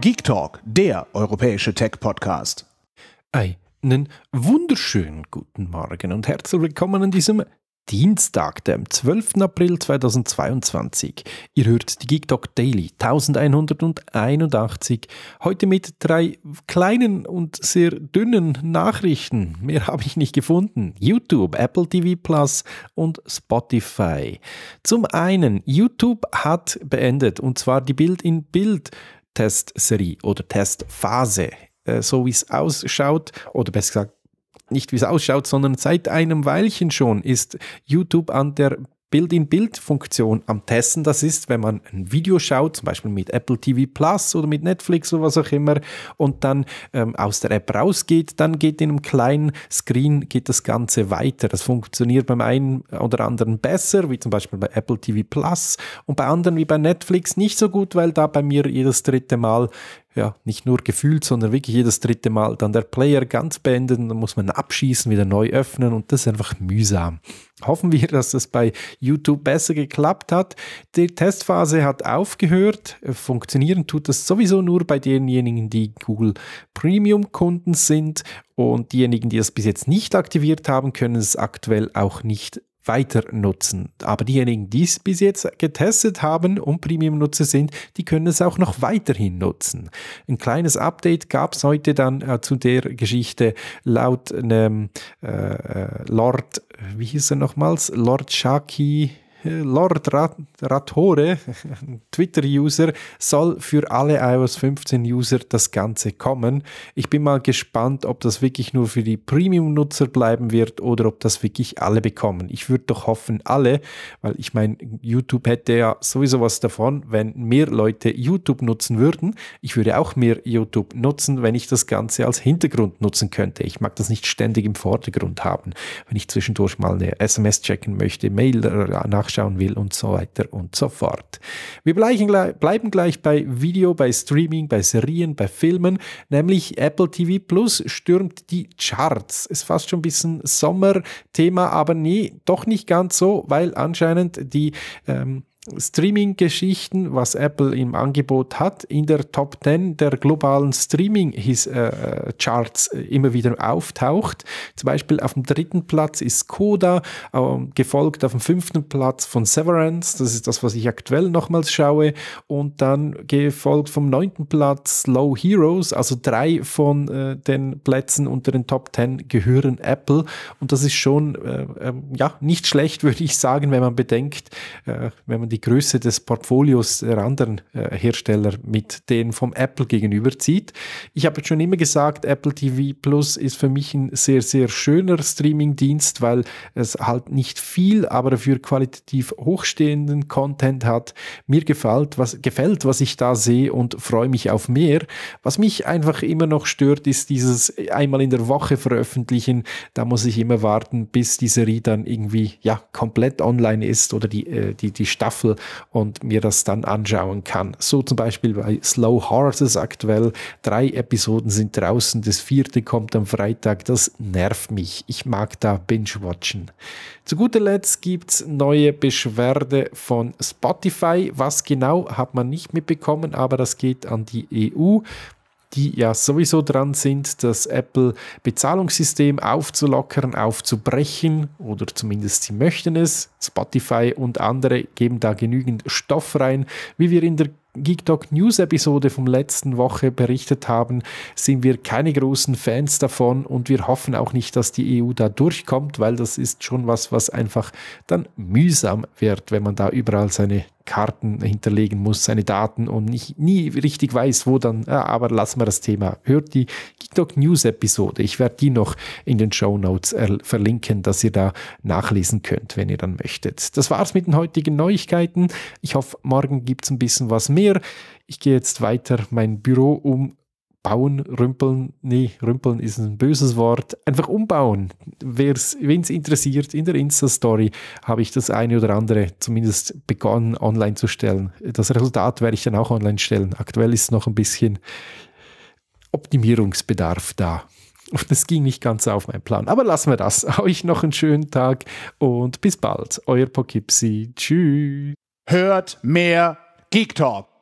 Geek Talk, der europäische Tech-Podcast. Einen wunderschönen guten Morgen und herzlich willkommen an diesem Dienstag, dem 12. April 2022. Ihr hört die Geek Talk Daily 1181. Heute mit drei kleinen und sehr dünnen Nachrichten. Mehr habe ich nicht gefunden. YouTube, Apple TV Plus und Spotify. Zum einen, YouTube hat beendet und zwar die Bild in Bild Testserie oder Testphase, äh, so wie es ausschaut, oder besser gesagt, nicht wie es ausschaut, sondern seit einem Weilchen schon ist YouTube an der Bild-in-Bild-Funktion am Testen. Das ist, wenn man ein Video schaut, zum Beispiel mit Apple TV Plus oder mit Netflix oder was auch immer, und dann ähm, aus der App rausgeht, dann geht in einem kleinen Screen geht das Ganze weiter. Das funktioniert beim einen oder anderen besser, wie zum Beispiel bei Apple TV Plus, und bei anderen wie bei Netflix nicht so gut, weil da bei mir jedes dritte Mal ja, nicht nur gefühlt, sondern wirklich jedes dritte Mal dann der Player ganz beenden, dann muss man abschießen, wieder neu öffnen und das ist einfach mühsam. Hoffen wir, dass das bei YouTube besser geklappt hat. Die Testphase hat aufgehört. Funktionieren tut das sowieso nur bei denjenigen, die Google Premium Kunden sind und diejenigen, die das bis jetzt nicht aktiviert haben, können es aktuell auch nicht weiter nutzen. Aber diejenigen, die es bis jetzt getestet haben und Premium-Nutzer sind, die können es auch noch weiterhin nutzen. Ein kleines Update gab es heute dann äh, zu der Geschichte laut einem äh, äh Lord, wie hieß er nochmals? Lord Shaki Lord Rat Twitter-User, soll für alle iOS 15-User das Ganze kommen. Ich bin mal gespannt, ob das wirklich nur für die Premium-Nutzer bleiben wird oder ob das wirklich alle bekommen. Ich würde doch hoffen, alle, weil ich meine, YouTube hätte ja sowieso was davon, wenn mehr Leute YouTube nutzen würden. Ich würde auch mehr YouTube nutzen, wenn ich das Ganze als Hintergrund nutzen könnte. Ich mag das nicht ständig im Vordergrund haben, wenn ich zwischendurch mal eine SMS checken möchte, Mail nachschauen äh, nachschauen will und so weiter und so fort. Wir bleiben gleich bei Video, bei Streaming, bei Serien, bei Filmen, nämlich Apple TV Plus stürmt die Charts. Ist fast schon ein bisschen Sommerthema, aber nee, doch nicht ganz so, weil anscheinend die ähm, Streaming-Geschichten, was Apple im Angebot hat, in der Top 10 der globalen Streaming-Charts äh, äh, immer wieder auftaucht. Zum Beispiel auf dem dritten Platz ist Coda, äh, gefolgt auf dem fünften Platz von Severance, das ist das, was ich aktuell nochmals schaue, und dann gefolgt vom neunten Platz Low Heroes, also drei von den Plätzen unter den Top 10 gehören Apple und das ist schon ähm, ja, nicht schlecht, würde ich sagen, wenn man bedenkt, wenn man die die Größe des Portfolios der anderen äh, Hersteller mit denen vom Apple gegenüberzieht. Ich habe schon immer gesagt, Apple TV Plus ist für mich ein sehr, sehr schöner Streaming-Dienst, weil es halt nicht viel, aber dafür qualitativ hochstehenden Content hat. Mir gefällt, was, gefällt, was ich da sehe und freue mich auf mehr. Was mich einfach immer noch stört, ist dieses einmal in der Woche veröffentlichen. Da muss ich immer warten, bis die Serie dann irgendwie ja, komplett online ist oder die, äh, die, die Staffel Staffel und mir das dann anschauen kann. So zum Beispiel bei Slow Horses aktuell. Drei Episoden sind draußen, das vierte kommt am Freitag. Das nervt mich. Ich mag da Binge-Watchen. Zu guter Letzt gibt es neue Beschwerde von Spotify. Was genau hat man nicht mitbekommen, aber das geht an die EU die ja sowieso dran sind, das Apple-Bezahlungssystem aufzulockern, aufzubrechen oder zumindest sie möchten es. Spotify und andere geben da genügend Stoff rein. Wie wir in der Geektalk News Episode vom letzten Woche berichtet haben, sind wir keine großen Fans davon und wir hoffen auch nicht, dass die EU da durchkommt, weil das ist schon was, was einfach dann mühsam wird, wenn man da überall seine Karten hinterlegen muss, seine Daten und ich nie richtig weiß, wo dann, ah, aber lassen wir das Thema. Hört die GitDog News Episode. Ich werde die noch in den Show Notes verlinken, dass ihr da nachlesen könnt, wenn ihr dann möchtet. Das war's mit den heutigen Neuigkeiten. Ich hoffe, morgen gibt's ein bisschen was mehr. Ich gehe jetzt weiter mein Büro um bauen, rümpeln, nee, rümpeln ist ein böses Wort, einfach umbauen. Wen es interessiert, in der Insta-Story habe ich das eine oder andere zumindest begonnen online zu stellen. Das Resultat werde ich dann auch online stellen. Aktuell ist noch ein bisschen Optimierungsbedarf da. Und das ging nicht ganz auf meinen Plan. Aber lassen wir das. Euch noch einen schönen Tag und bis bald. Euer Pokipsi. Tschüss. Hört mehr Geek Talk.